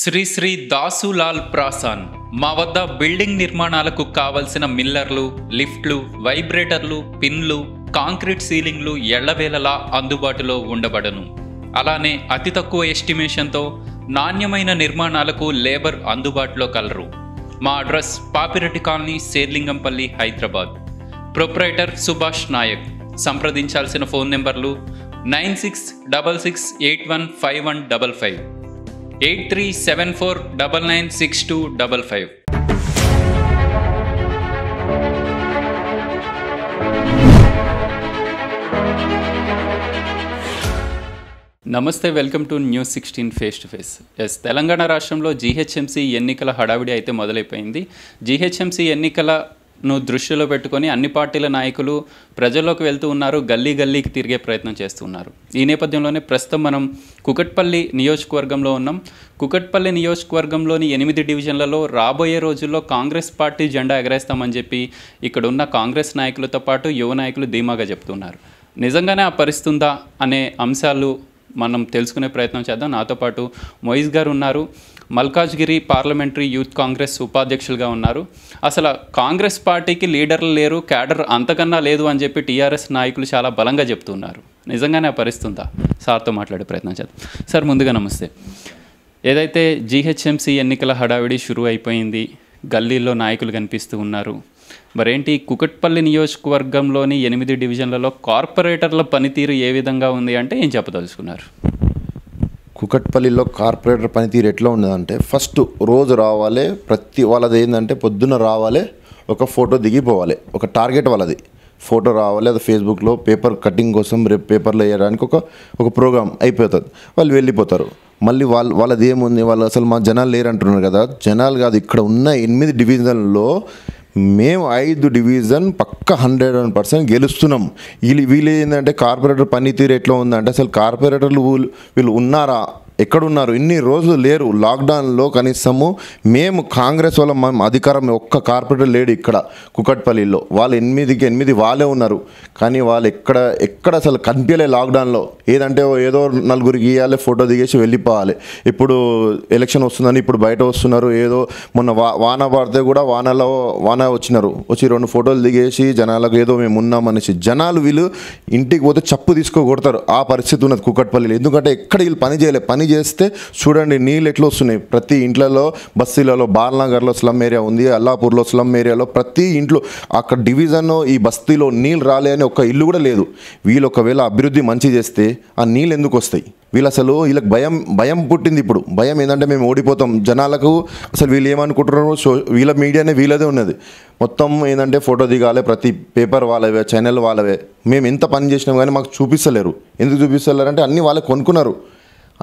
శ్రీ శ్రీ దాసులాల్ ప్రాసాన్ మా వద్ద బిల్డింగ్ నిర్మాణాలకు కావలసిన మిల్లర్లు లిఫ్ట్లు వైబ్రేటర్లు పిన్లు కాంక్రీట్ సీలింగ్లు ఎళ్లవేళలా అందుబాటులో ఉండబడను అలానే అతి తక్కువ ఎస్టిమేషన్తో నాణ్యమైన నిర్మాణాలకు లేబర్ అందుబాటులో కలరు మా address Papireddy colony Serilingampally Hyderabad proprietor Subhash Nayak సంప్రదించాల్సిన ఫోన్ నెంబర్లు nine six double six eight one five one double five eight three seven four double nine six two double five నమస్తే welcome to news sixteen face to face ఎస్ తెలంగాణ రాష్ట్రంలో GHMC ఎన్నికల హడావిడి అయితే మొదలైపోయింది GHMC ఎన్నికల ను దృష్టిలో పెట్టుకొని అన్ని పార్టీల నాయకులు ప్రజల్లోకి వెళ్తూ ఉన్నారు గల్లీ గల్లీకి తిరిగే ప్రయత్నం చేస్తున్నారు ఈ నేపథ్యంలోనే ప్రస్తుతం మనం కుకట్పల్లి నియోజకవర్గంలో ఉన్నాం కుకట్పల్లి నియోజకవర్గంలోని ఎనిమిది డివిజన్లలో రాబోయే రోజుల్లో కాంగ్రెస్ పార్టీ జెండా ఎగరేస్తామని చెప్పి ఇక్కడ ఉన్న కాంగ్రెస్ నాయకులతో పాటు యువ నాయకులు ధీమాగా చెప్తున్నారు నిజంగానే ఆ పరిస్థితుందా అనే అంశాలు మనం తెలుసుకునే ప్రయత్నం చేద్దాం నాతో పాటు మొయిస్ గారు ఉన్నారు మల్కాజ్గిరి పార్లమెంటరీ యూత్ కాంగ్రెస్ ఉపాధ్యక్షులుగా ఉన్నారు అసలు కాంగ్రెస్ పార్టీకి లీడర్లు లేరు క్యాడర్ అంతకన్నా లేదు అని చెప్పి టీఆర్ఎస్ నాయకులు చాలా బలంగా చెప్తున్నారు నిజంగానే ఆ పరిస్థితుందా సార్తో మాట్లాడే ప్రయత్నం చేద్దాం సార్ ముందుగా నమస్తే ఏదైతే జీహెచ్ఎంసీ ఎన్నికల హడావిడి షురు అయిపోయింది గల్లీల్లో నాయకులు కనిపిస్తూ ఉన్నారు మరేంటి కుకట్పల్లి నియోజకవర్గంలోని ఎనిమిది డివిజన్లలో కార్పొరేటర్ల పనితీరు ఏ విధంగా ఉంది అంటే ఏం చెప్పదలుచుకున్నారు కుకట్పల్లిలో కార్పొరేటర్ పనితీరు ఎట్లా ఉండదంటే ఫస్ట్ రోజు రావాలి ప్రతి వాళ్ళది ఏంటంటే పొద్దున రావాలి ఒక ఫోటో దిగిపోవాలి ఒక టార్గెట్ వాళ్ళది ఫోటో రావాలి అది ఫేస్బుక్లో పేపర్ కటింగ్ కోసం రేపు పేపర్లో వేయడానికి ఒక ఒక ప్రోగ్రామ్ అయిపోతుంది వాళ్ళు వెళ్ళిపోతారు మళ్ళీ వాళ్ళు వాళ్ళది ఏముంది వాళ్ళు అసలు మా జనాలు లేరు అంటున్నారు కదా జనాలు కాదు ఇక్కడ ఉన్న ఎనిమిది డివిజన్లో మేము ఐదు డివిజన్ పక్క హండ్రెడ్ అండ్ పర్సెంట్ గెలుస్తున్నాం వీళ్ళు వీళ్ళు ఏంటంటే కార్పొరేటర్ పనితీరు ఎట్లా ఉందంటే అసలు కార్పొరేటర్లు వీళ్ళు ఉన్నారా ఎక్కడున్నారు ఇన్ని రోజులు లేరు లాక్డౌన్లో కనీసము మేము కాంగ్రెస్ వల్ల మేము అధికారం ఒక్క కార్పొరేటర్ లేడు ఇక్కడ కుకట్పల్లిలో వాళ్ళు ఎనిమిదికి ఎనిమిది వాళ్ళే ఉన్నారు కానీ వాళ్ళు ఎక్కడ ఎక్కడ అసలు కనిపించలే లాక్డౌన్లో ఏదంటే ఏదో నలుగురు గీయాలి ఫోటో దిగేసి వెళ్ళిపోవాలి ఇప్పుడు ఎలక్షన్ వస్తుందని ఇప్పుడు బయట వస్తున్నారు ఏదో మొన్న వా వాన పడితే కూడా వానలో వాన వచ్చినారు వచ్చి రెండు ఫోటోలు దిగేసి జనాలకు ఏదో మేము ఉన్నామనేసి జనాలు వీళ్ళు ఇంటికి పోతే చప్పు తీసుకోగొడతారు ఆ పరిస్థితి ఉన్నది కుకట్పల్లిలో ఎందుకంటే ఎక్కడ వీళ్ళు పని చేయలేదు పని చేస్తే చూడండి నీళ్ళు ఎట్లా వస్తున్నాయి ప్రతి ఇంట్లలో బస్తీలలో బాల్నగర్లో స్లమ్ ఏరియా ఉంది అల్లాపూర్లో స్లమ్ ఏరియాలో ప్రతి ఇంట్లో అక్కడ డివిజన్ ఈ బస్తీలో నీళ్ళు రాలే అని ఒక ఇల్లు కూడా లేదు వీళ్ళు ఒకవేళ అభివృద్ధి మంచి చేస్తే ఆ నీళ్ళు ఎందుకు వస్తాయి వీళ్ళు అసలు వీళ్ళకి భయం భయం పుట్టింది ఇప్పుడు భయం ఏంటంటే మేము ఓడిపోతాం జనాలకు అసలు వీళ్ళు ఏమనుకుంటున్నారు సో వీళ్ళ మీడియానే వీళ్ళదే ఉన్నది మొత్తం ఏంటంటే ఫోటో దిగాలి ప్రతి పేపర్ వాళ్ళవే ఛానల్ వాళ్ళవే మేము ఎంత పని చేసినాం కానీ మాకు చూపిస్తలేరు ఎందుకు చూపిస్తలేరు అంటే అన్నీ వాళ్ళకి కొనుక్కున్నారు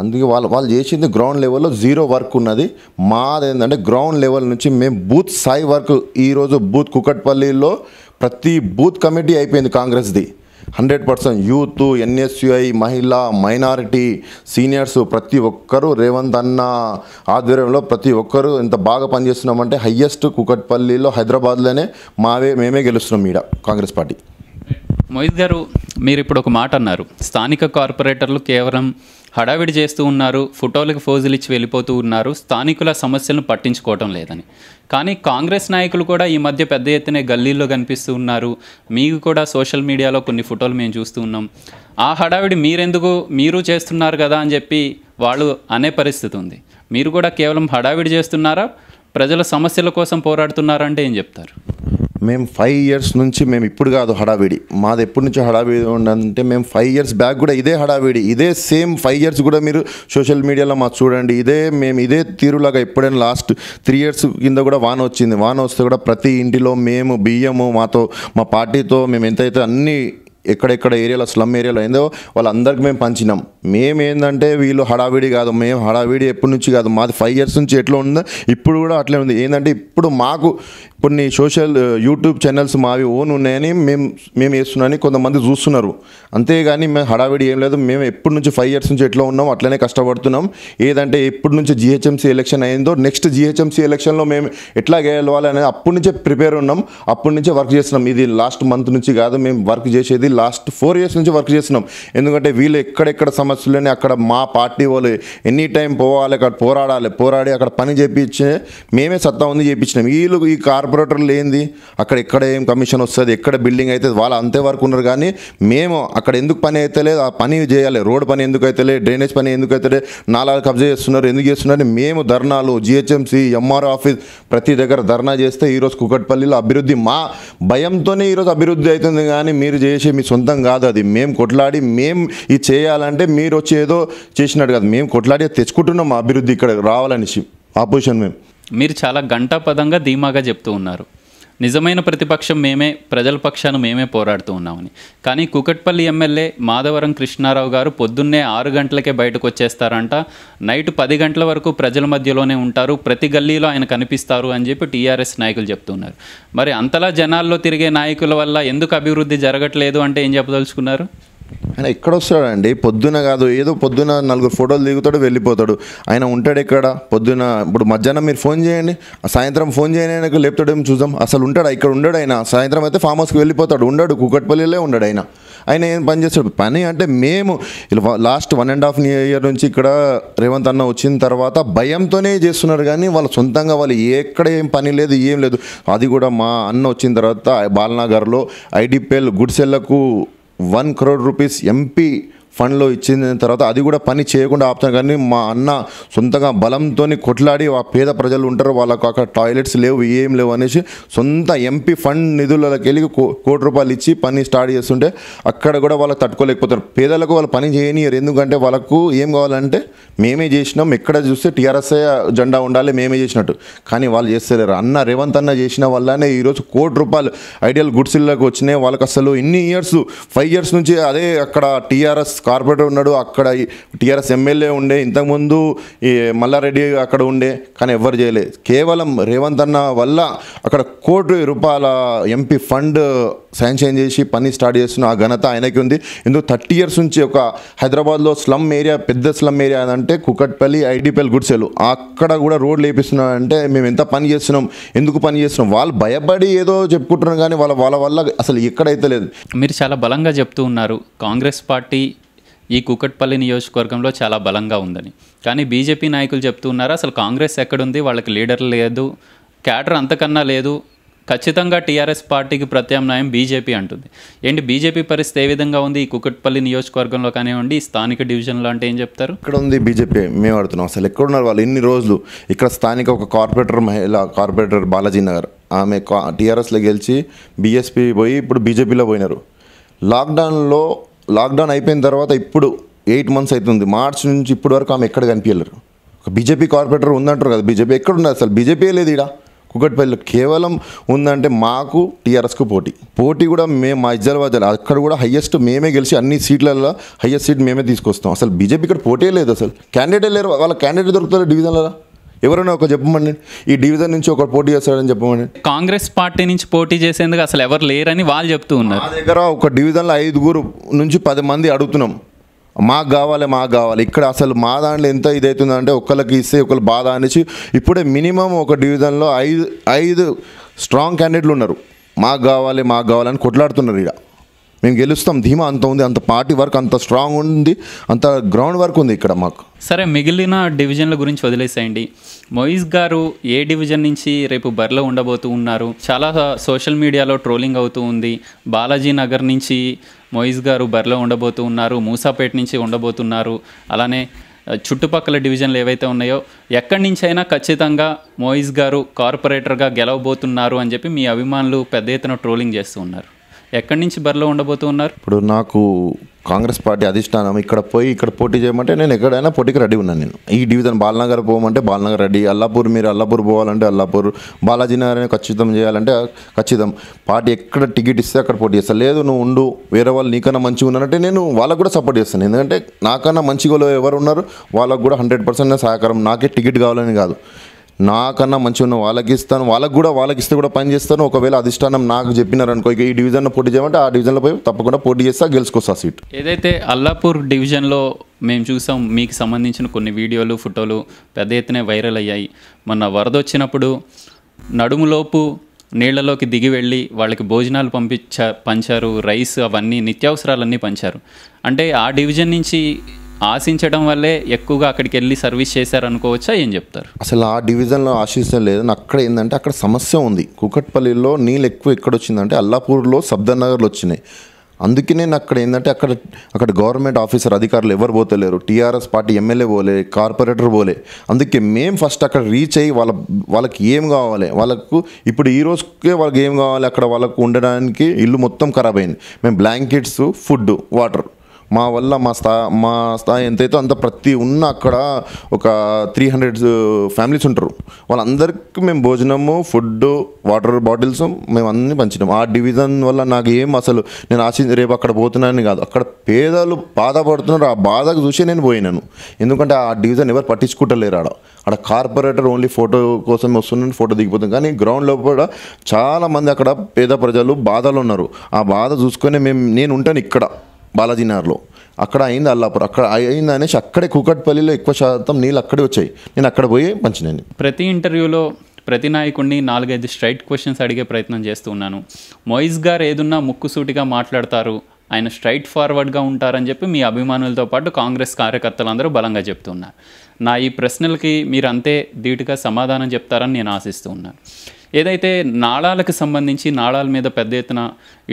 అందుకే వాళ్ళు వాళ్ళు చేసింది గ్రౌండ్ లెవెల్లో జీరో వర్క్ ఉన్నది మాది ఏంటంటే గ్రౌండ్ లెవెల్ నుంచి మేము బూత్ స్థాయి వర్క్ ఈరోజు బూత్ కుకట్పల్లిలో ప్రతి బూత్ కమిటీ అయిపోయింది కాంగ్రెస్ది హండ్రెడ్ పర్సెంట్ యూత్ ఎన్ఎస్యుఐ మహిళ మైనారిటీ సీనియర్స్ ప్రతి ఒక్కరూ రేవంత్ అన్న ఆధ్వర్యంలో ప్రతి ఒక్కరూ ఎంత బాగా పనిచేస్తున్నామంటే హయ్యెస్ట్ కుకట్పల్లిలో హైదరాబాద్లోనే మావే మేమే గెలుస్తున్నాం ఈడ కాంగ్రెస్ పార్టీ మొయిద్ గారు మీరు ఇప్పుడు ఒక మాట అన్నారు స్థానిక కార్పొరేటర్లు కేవలం హడావిడి చేస్తూ ఉన్నారు ఫోటోలకు ఫోజులు ఇచ్చి వెళ్ళిపోతూ ఉన్నారు స్థానికుల సమస్యలను పట్టించుకోవటం లేదని కానీ కాంగ్రెస్ నాయకులు కూడా ఈ మధ్య పెద్ద ఎత్తున గల్లీల్లో కనిపిస్తూ ఉన్నారు మీకు కూడా సోషల్ మీడియాలో కొన్ని ఫోటోలు మేము చూస్తూ ఉన్నాం ఆ హడావిడి మీరెందుకు మీరు చేస్తున్నారు కదా అని చెప్పి వాళ్ళు అనే పరిస్థితి ఉంది మీరు కూడా కేవలం హడావిడి చేస్తున్నారా ప్రజల సమస్యల కోసం పోరాడుతున్నారంటే ఏం చెప్తారు మేము ఫైవ్ ఇయర్స్ నుంచి మేము ఇప్పుడు కాదు హడావిడి మాది ఎప్పటి నుంచో హడావిడి ఉండాలంటే మేము ఫైవ్ ఇయర్స్ బ్యాక్ కూడా ఇదే హడావిడి ఇదే సేమ్ ఫైవ్ ఇయర్స్ కూడా మీరు సోషల్ మీడియాలో మాకు చూడండి ఇదే మేము ఇదే తీరులాగా ఎప్పుడైనా లాస్ట్ త్రీ ఇయర్స్ కింద కూడా వాన వచ్చింది వాన వస్తే కూడా ప్రతి ఇంటిలో మేము బియ్యము మాతో మా పార్టీతో మేము ఎంతైతే అన్ని ఎక్కడెక్కడ ఏరియాలో స్లమ్ ఏరియాలో అయిందో వాళ్ళందరికీ మేము పంచినాం మేము ఏంటంటే వీళ్ళు హడావిడి కాదు మేము హడావిడి ఎప్పటి నుంచి కాదు మాది ఫైవ్ ఇయర్స్ నుంచి ఎట్లా ఉందో ఇప్పుడు కూడా అట్లే ఉంది ఏంటంటే ఇప్పుడు మాకు కొన్ని సోషల్ యూట్యూబ్ ఛానల్స్ మావి ఓన్ ఉన్నాయని మేము మేము వేస్తున్నామని కొంతమంది చూస్తున్నారు అంతేగాని మేము హడావిడి ఏం లేదు మేము ఎప్పటి నుంచి ఫైవ్ ఇయర్స్ నుంచి ఎట్లా ఉన్నాం అట్లనే కష్టపడుతున్నాం ఏదంటే ఎప్పటి నుంచి జిహెచ్ఎంసీ ఎలక్షన్ అయిందో నెక్స్ట్ జిహెచ్ఎంసీ ఎలక్షన్లో మేము ఎట్లా గెలవాలనేది అప్పటి నుంచే ప్రిపేర్ ఉన్నాం అప్పటి నుంచే వర్క్ చేస్తున్నాం ఇది లాస్ట్ మంత్ నుంచి కాదు మేము వర్క్ చేసేది లాస్ట్ ఫోర్ ఇయర్స్ నుంచి వర్క్ చేస్తున్నాం ఎందుకంటే వీళ్ళు ఎక్కడెక్కడ సమస్యలని అక్కడ మా పార్టీ వాళ్ళు ఎనీ టైం పోవాలి అక్కడ పోరాడాలి పోరాడి అక్కడ పని చేయించే మేమే సత్తా ఉంది చేయించినాం వీళ్ళు ఈ కార్ కార్పొరేటర్లు ఏంది అక్కడ ఎక్కడ ఏం కమిషన్ వస్తుంది ఎక్కడ బిల్డింగ్ అయితే వాళ్ళు అంతే వరకు ఉన్నారు కానీ మేము అక్కడ ఎందుకు పని అయితే లేదు ఆ పని చేయాలి రోడ్ పని ఎందుకు అయితే లేదు డ్రైనేజ్ పని ఎందుకు అయితే లేదు నాలుగు కబ్జా చేస్తున్నారు ఎందుకు చేస్తున్నారు మేము ధర్నాలు జిహెచ్ఎంసీ ఎంఆర్ ఆఫీస్ ప్రతి దగ్గర ధర్నా చేస్తే ఈరోజు కుకట్పల్లిలో అభివృద్ధి మా భయంతోనే ఈరోజు అభివృద్ధి అవుతుంది కానీ మీరు చేసే మీ సొంతం కాదు అది మేము కొట్లాడి మేము ఇది చేయాలంటే మీరు వచ్చి ఏదో చేసినట్టు కాదు మేము కొట్లాడి తెచ్చుకుంటున్నాం అభివృద్ధి ఇక్కడ రావాలనేసి ఆపోజిషన్ మేము మీరు చాలా గంటాపదంగా ధీమాగా చెప్తూ ఉన్నారు నిజమైన ప్రతిపక్షం మేమే ప్రజల పక్షాన మేమే పోరాడుతూ ఉన్నామని కానీ కుకట్పల్లి ఎమ్మెల్యే మాధవరం కృష్ణారావు గారు పొద్దున్నే ఆరు గంటలకే బయటకు వచ్చేస్తారంట నైట్ పది గంటల వరకు ప్రజల మధ్యలోనే ఉంటారు ప్రతి గల్లీలో ఆయన కనిపిస్తారు అని చెప్పి టీఆర్ఎస్ నాయకులు చెప్తున్నారు మరి అంతలా జనాల్లో తిరిగే నాయకుల వల్ల ఎందుకు అభివృద్ధి జరగట్లేదు అంటే ఏం చెప్పదలుచుకున్నారు ఆయన ఎక్కడొస్తాడండి పొద్దున కాదు ఏదో పొద్దున నలుగురు ఫోటోలు దిగుతాడు వెళ్ళిపోతాడు ఆయన ఉంటాడు ఎక్కడ పొద్దున ఇప్పుడు మధ్యాహ్నం మీరు ఫోన్ చేయండి సాయంత్రం ఫోన్ చేయని ఆయనకు లేపుతాడేమో చూద్దాం అసలు ఉంటాడు ఇక్కడ ఉండడు ఆయన సాయంత్రం అయితే ఫామ్ హౌస్కి వెళ్ళిపోతాడు ఉండడు కూకట్పల్లిలో ఉండడు ఆయన ఆయన ఏం పని చేస్తాడు పని అంటే మేము last one and half year నుంచి ఇక్కడ రేవంత్ అన్న వచ్చిన తర్వాత భయంతోనే చేస్తున్నారు కానీ వాళ్ళు సొంతంగా వాళ్ళు ఎక్కడ ఏం పని లేదు ఏం లేదు అది కూడా మా అన్న వచ్చిన తర్వాత బాలనగర్లో ఐడిపిఎల్ గుడ్సెళ్లకు 1 crore rupees MP ఫండ్లో ఇచ్చిన తర్వాత అది కూడా పని చేయకుండా ఆపుతాం కానీ మా అన్న సొంతంగా బలంతో కొట్లాడి ఆ పేద ప్రజలు ఉంటారు వాళ్ళకు అక్కడ టాయిలెట్స్ లేవు ఏం లేవు అనేసి సొంత ఎంపీ ఫండ్ నిధులకి వెళ్ళి కోటి రూపాయలు ఇచ్చి పని స్టార్ట్ చేస్తుంటే అక్కడ కూడా వాళ్ళకి తట్టుకోలేకపోతారు పేదలకు వాళ్ళు పని చేయనియరు ఎందుకంటే వాళ్ళకు ఏం కావాలంటే మేమే చేసినాం ఎక్కడ చూస్తే టీఆర్ఎస్ఏ జెండా ఉండాలి మేమే చేసినట్టు కానీ వాళ్ళు చేస్తలేరు అన్న రేవంత్ అన్న చేసిన వల్లనే ఈరోజు కోటి రూపాయలు ఐడియల్ గుడ్స్లోకి వచ్చినాయి వాళ్ళకి అసలు ఇన్ని ఇయర్స్ ఫైవ్ ఇయర్స్ నుంచి అదే అక్కడ టీఆర్ఎస్ కార్పొరేటర్ ఉన్నాడు అక్కడ టీఆర్ఎస్ ఎమ్మెల్యే ఉండే ఇంతకుముందు ఈ మల్లారెడ్డి అక్కడ ఉండే కానీ ఎవ్వరు చేయలేదు కేవలం రేవంత్ అన్న వల్ల అక్కడ కోటి రూపాయల ఎంపీ ఫండ్ శాంక్షన్ చేసి పని స్టార్ట్ చేస్తున్న ఆ ఘనత ఆయనకి ఉంది ఎందుకు థర్టీ ఇయర్స్ నుంచి ఒక హైదరాబాద్లో స్లమ్ ఏరియా పెద్ద స్లమ్ ఏరియా అంటే కుక్కట్పల్లి ఐడిపల్లి గుడ్సెలు అక్కడ కూడా రోడ్లు వేపిస్తున్నారంటే అంటే మేము ఎంత పని చేస్తున్నాం ఎందుకు పని చేస్తున్నాం వాళ్ళు భయపడి ఏదో చెప్పుకుంటున్నారు కానీ వాళ్ళ వాళ్ళ వల్ల అసలు ఎక్కడైతే లేదు మీరు చాలా బలంగా చెప్తూ ఉన్నారు కాంగ్రెస్ పార్టీ ఈ కూకట్పల్లి నియోజకవర్గంలో చాలా బలంగా ఉందని కానీ బీజేపీ నాయకులు చెప్తున్నారు అసలు కాంగ్రెస్ ఎక్కడుంది వాళ్ళకి లీడర్ లేదు క్యాడర్ అంతకన్నా లేదు ఖచ్చితంగా టీఆర్ఎస్ పార్టీకి ప్రత్యామ్నాయం బీజేపీ అంటుంది ఏంటి బీజేపీ పరిస్థితి ఏ విధంగా ఉంది ఈ కుకట్పల్లి నియోజకవర్గంలో కానివ్వండి స్థానిక డివిజన్లో అంటే ఏం చెప్తారు ఇక్కడ ఉంది బీజేపీ మేము ఆడుతున్నాం అసలు ఎక్కడున్నారు వాళ్ళు ఇన్ని రోజులు ఇక్కడ స్థానిక ఒక కార్పొరేటర్ మహిళ కార్పొరేటర్ బాలాజీ నగర్ ఆమె టీఆర్ఎస్లో గెలిచి బీఎస్పీ పోయి ఇప్పుడు బీజేపీలో పోయినారు లాక్డౌన్లో లాక్డౌన్ అయిపోయిన తర్వాత ఇప్పుడు ఎయిట్ మంత్స్ అవుతుంది మార్చ్ నుంచి ఇప్పటి వరకు ఆమె ఎక్కడ కనిపించలేరు ఒక బీజేపీ కార్పొరేటర్ ఉందంటారు కదా బీజేపీ ఎక్కడ ఉన్నది అసలు బీజేపీ లేదు ఇక్కడ కుకట్పల్లి కేవలం ఉందంటే మాకు టీఆర్ఎస్కు పోటీ పోటీ కూడా మేము మా ఇజ్జలబాద్ అక్కడ కూడా హయ్యెస్ట్ మేమే గెలిచి అన్ని సీట్లలో హయ్యెస్ట్ సీట్ మేమే తీసుకొస్తాం అసలు బీజేపీ ఇక్కడ పోటీ లేదు అసలు క్యాండిడేట్ లేరు వాళ్ళ క్యాండిడేట్ దొరుకుతారు డివిజన్లలో ఎవరైనా ఒక చెప్పమండి ఈ డివిజన్ నుంచి ఒక పోటీ చేస్తాడని చెప్పమండి కాంగ్రెస్ పార్టీ నుంచి పోటీ చేసేందుకు అసలు ఎవరు లేరని వాళ్ళు చెప్తూ ఉన్నారు మా దగ్గర ఒక డివిజన్లో ఐదుగురు నుంచి పది మంది అడుగుతున్నాం మాకు కావాలి మాకు కావాలి ఇక్కడ అసలు మా దాంట్లో ఎంత ఇదవుతుందంటే ఒకళ్ళకి ఇస్తే ఒకళ్ళు బాధ అనేసి ఇప్పుడే మినిమం ఒక డివిజన్లో ఐదు ఐదు స్ట్రాంగ్ క్యాండిడేట్లు ఉన్నారు మాకు కావాలి మాకు కావాలని కొట్లాడుతున్నారు ఇక మేము గెలుస్తాం ధీమా అంత ఉంది అంత పార్టీ వర్క్ అంత స్ట్రాంగ్ ఉంది అంత గ్రౌండ్ వర్క్ ఉంది ఇక్కడ మాకు సరే మిగిలిన డివిజన్ల గురించి వదిలేసేయండి మొయిస్ గారు ఏ డివిజన్ నుంచి రేపు బరిలో ఉండబోతూ ఉన్నారు చాలా సోషల్ మీడియాలో ట్రోలింగ్ అవుతూ ఉంది బాలాజీ నగర్ నుంచి మొయిస్ గారు బరిలో ఉండబోతూ ఉన్నారు మూసాపేట నుంచి ఉండబోతున్నారు అలానే చుట్టుపక్కల డివిజన్లు ఏవైతే ఉన్నాయో ఎక్కడి నుంచి అయినా ఖచ్చితంగా మోయిస్ గారు కార్పొరేటర్గా గెలవబోతున్నారు అని చెప్పి మీ అభిమానులు పెద్ద ఎత్తున ట్రోలింగ్ చేస్తూ ఉన్నారు ఎక్కడి నుంచి బరిలో ఉండబోతున్నారు ఇప్పుడు నాకు కాంగ్రెస్ పార్టీ అధిష్టానం ఇక్కడ పోయి ఇక్కడ పోటీ చేయమంటే నేను ఎక్కడైనా పోటీకి రెడీ ఉన్నాను నేను ఈ డివిజన్ బాలనగర్ పోమంటే బాలనగర్ రెడీ అల్లాపూర్ మీరు అల్లాపూర్ పోవాలంటే అల్లాపూర్ బాలాజీ నగర్ ఖచ్చితం చేయాలంటే ఖచ్చితం పార్టీ ఎక్కడ టికెట్ ఇస్తే అక్కడ పోటీ చేస్తాను లేదు నువ్వు ఉండు వేరే వాళ్ళు నీకన్నా మంచిగా ఉన్నారంటే నేను వాళ్ళకు కూడా సపోర్ట్ చేస్తాను ఎందుకంటే నాకన్నా మంచిగా ఎవరు ఉన్నారు వాళ్ళకు కూడా హండ్రెడ్ పర్సెంట్ సహకారం నాకే టికెట్ కావాలని కాదు నాకన్నా మంచిగా ఉన్న వాళ్ళకి ఇస్తాను వాళ్ళకి కూడా వాళ్ళకి ఇస్తే కూడా పని చేస్తాను ఒకవేళ అధిష్టానం నాకు చెప్పినారనుకో ఈ డివిజన్లో పోటీ చేయమంటే ఆ డివిజన్లో పోయి తప్పకుండా పోటీ చేస్తా గెలుచుకోస్తా సీట్ ఏదైతే అల్లాపూర్ డివిజన్లో మేము చూసాం మీకు సంబంధించిన కొన్ని వీడియోలు ఫోటోలు పెద్ద ఎత్తున వైరల్ అయ్యాయి మొన్న వరద వచ్చినప్పుడు నడుములోపు నీళ్లలోకి దిగి వెళ్ళి వాళ్ళకి భోజనాలు పంపించా పంచారు రైస్ అవన్నీ నిత్యావసరాలన్నీ పంచారు అంటే ఆ డివిజన్ నుంచి ఆశించడం వల్లే ఎక్కువగా అక్కడికి వెళ్ళి సర్వీస్ చేశారనుకోవచ్చా ఏం చెప్తారు అసలు ఆ డివిజన్లో ఆశించడం లేదు అక్కడ ఏంటంటే అక్కడ సమస్య ఉంది కూకట్పల్లిలో నీళ్ళు ఎక్కువ ఎక్కడ వచ్చిందంటే అల్లాపూర్లో సబ్దర్నగర్లో వచ్చినాయి అందుకే నేను అక్కడ ఏంటంటే అక్కడ అక్కడ గవర్నమెంట్ ఆఫీసర్ అధికారులు ఎవరు పోతలేరు టీఆర్ఎస్ పార్టీ ఎమ్మెల్యే పోలే కార్పొరేటర్ పోలే అందుకే మేము ఫస్ట్ అక్కడ రీచ్ అయ్యి వాళ్ళ వాళ్ళకి ఏం కావాలి వాళ్ళకు ఇప్పుడు ఈ రోజుకే వాళ్ళకి ఏం కావాలి అక్కడ వాళ్ళకు ఉండడానికి ఇల్లు మొత్తం ఖరాబ్ అయింది మేము బ్లాంకెట్స్ ఫుడ్ వాటర్ మా వల్ల మా స్థా మా స్థాయి ఎంతైతే అంత ప్రతి ఉన్న అక్కడ ఒక త్రీ హండ్రెడ్ ఫ్యామిలీస్ ఉంటారు వాళ్ళందరికీ మేము భోజనము ఫుడ్ వాటర్ బాటిల్స్ మేము అన్ని పంచినాం ఆ డివిజన్ వల్ల నాకు ఏం అసలు నేను ఆశించి రేపు అక్కడ పోతున్నానని కాదు అక్కడ పేదలు బాధపడుతున్నారు ఆ బాధకు చూసి నేను పోయినాను ఎందుకంటే ఆ డివిజన్ ఎవరు పట్టించుకుంటలేరు ఆడ అక్కడ కార్పొరేటర్ ఓన్లీ ఫోటో కోసం వస్తున్నాను ఫోటో దిగిపోతుంది కానీ గ్రౌండ్లో కూడా చాలామంది అక్కడ పేద ప్రజలు బాధలు ఉన్నారు ఆ బాధ చూసుకొని మేము నేను ఉంటాను ఇక్కడ బాలాజీనగర్లో అక్కడ అయింది అల్లాపూర్ అక్కడ అయింది అనేసి అక్కడే కూకట్పల్లిలో ఎక్కువ శాతం నీళ్ళు అక్కడే వచ్చాయి నేను అక్కడ పోయి పంచినాను ప్రతి ఇంటర్వ్యూలో ప్రతి నాయకుడిని నాలుగైదు స్ట్రైట్ క్వశ్చన్స్ అడిగే ప్రయత్నం చేస్తూ ఉన్నాను మొయిజ్ గారు ఏదున్నా ముక్కుసూటిగా మాట్లాడతారు ఆయన స్ట్రైట్ ఫార్వర్డ్గా ఉంటారని చెప్పి మీ అభిమానులతో పాటు కాంగ్రెస్ కార్యకర్తలందరూ బలంగా చెప్తున్నారు నా ఈ ప్రశ్నలకి మీరు అంతే ధీటుగా సమాధానం చెప్తారని నేను ఆశిస్తూ ఉన్నాను ఏదైతే నాళాలకు సంబంధించి నాళాల మీద పెద్ద ఎత్తున